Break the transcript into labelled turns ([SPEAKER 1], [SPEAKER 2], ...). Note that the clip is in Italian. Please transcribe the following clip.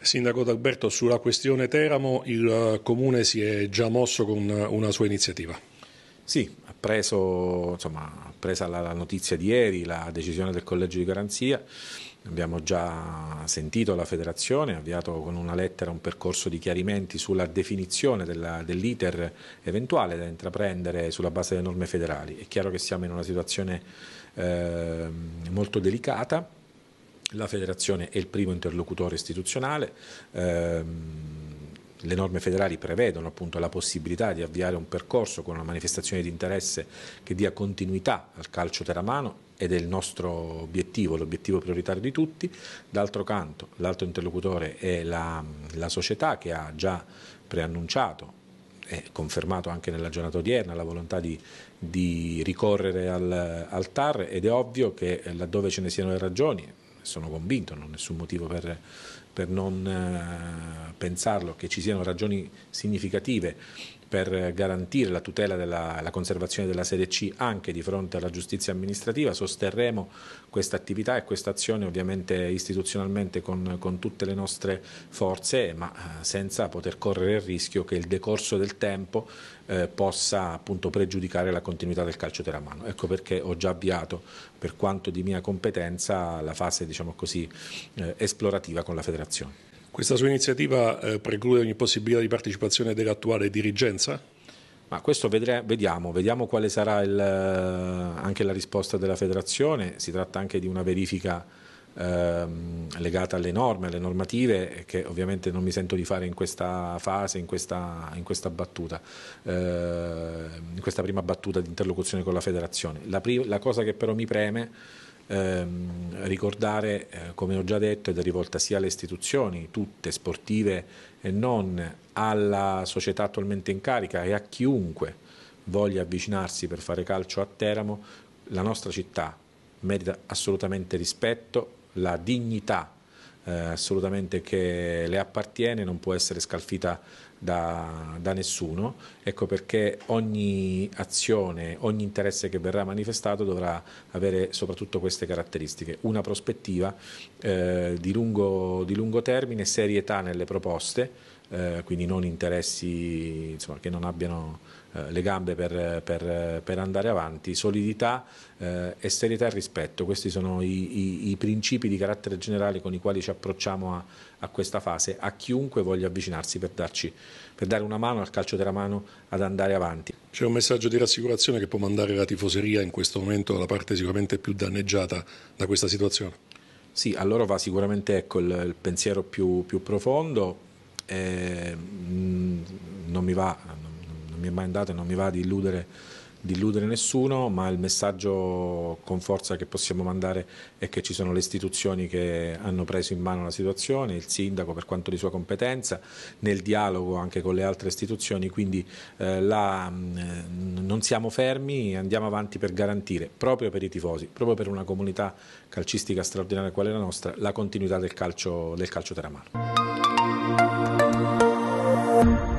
[SPEAKER 1] Sindaco D'Alberto, sulla questione Teramo il eh, Comune si è già mosso con eh, una sua iniziativa. Sì, ha preso, insomma, presa la, notizia di ieri, la decisione
[SPEAKER 2] del Collegio di Garanzia, abbiamo già sentito la Federazione, ha avviato con una lettera un percorso di chiarimenti sulla definizione dell'iter dell eventuale da intraprendere sulla base delle norme federali. È chiaro che siamo in una situazione eh, molto delicata la federazione è il primo interlocutore istituzionale. Ehm, le norme federali prevedono appunto la possibilità di avviare un percorso con una manifestazione di interesse che dia continuità al calcio teramano ed è il nostro obiettivo, l'obiettivo prioritario di tutti. D'altro canto, l'altro interlocutore è la, la società che ha già preannunciato e confermato anche nella giornata odierna la volontà di, di ricorrere al, al, TAR ed è ovvio che eh, laddove ce ne siano le ragioni, sono convinto, non ho nessun motivo per per non eh, pensarlo, che ci siano ragioni significative per garantire la tutela e la conservazione della sede C anche di fronte alla giustizia amministrativa. Sosterremo questa attività e questa azione ovviamente istituzionalmente con, con tutte le nostre forze, ma eh, senza poter correre il rischio che il decorso del tempo eh, possa appunto pregiudicare la continuità del calcio teramano. Ecco perché ho già avviato, per quanto di mia competenza, la fase diciamo così, eh, esplorativa con la federazione partecipazione.
[SPEAKER 1] Questa sua iniziativa eh, preclude ogni possibilità di partecipazione dell'attuale dirigenza? Ma questo vedre, vediamo, vediamo quale sarà il, eh, anche la risposta della federazione, si tratta
[SPEAKER 2] anche di una verifica eh, legata alle norme, alle normative che ovviamente non mi sento di fare in questa fase, in questa, in questa battuta, eh, in questa prima battuta di interlocuzione con la federazione. La, la cosa che però mi preme ehm, ricordare, eh, come ho già detto, ed è rivolta sia alle istituzioni, tutte sportive e non, alla società attualmente in carica e a chiunque voglia avvicinarsi per fare calcio a Teramo, la nostra città merita assolutamente rispetto, la dignità eh, assolutamente che le appartiene non può essere scalfita da, da, nessuno, ecco perché ogni azione, ogni interesse che verrà manifestato dovrà avere soprattutto queste caratteristiche, una prospettiva eh, di, lungo, di lungo termine, serietà nelle proposte, eh, quindi non interessi insomma, che non abbiano eh, le gambe per, per, per, andare avanti, solidità eh, e serietà e rispetto, questi sono i, i, i, principi di carattere generale con i quali ci approcciamo a, a questa fase, a
[SPEAKER 1] chiunque voglia avvicinarsi per, darci, per dare una mano al calcio della mano ad andare avanti. C'è un messaggio di rassicurazione che può mandare la tifoseria in questo momento, la parte sicuramente più danneggiata da questa situazione?
[SPEAKER 2] Sì, a loro va sicuramente ecco, il, il pensiero più, più profondo, eh, non, mi va, non, non mi è mai andato e non mi va di illudere di illudere nessuno, ma il messaggio con forza che possiamo mandare è che ci sono le istituzioni che hanno preso in mano la situazione, il sindaco per quanto di sua competenza, nel dialogo anche con le altre istituzioni, quindi eh, la, mm, non siamo fermi, andiamo avanti per garantire, proprio per i tifosi, proprio per una comunità calcistica straordinaria quale la nostra, la continuità del calcio, del calcio teramano. Thank you.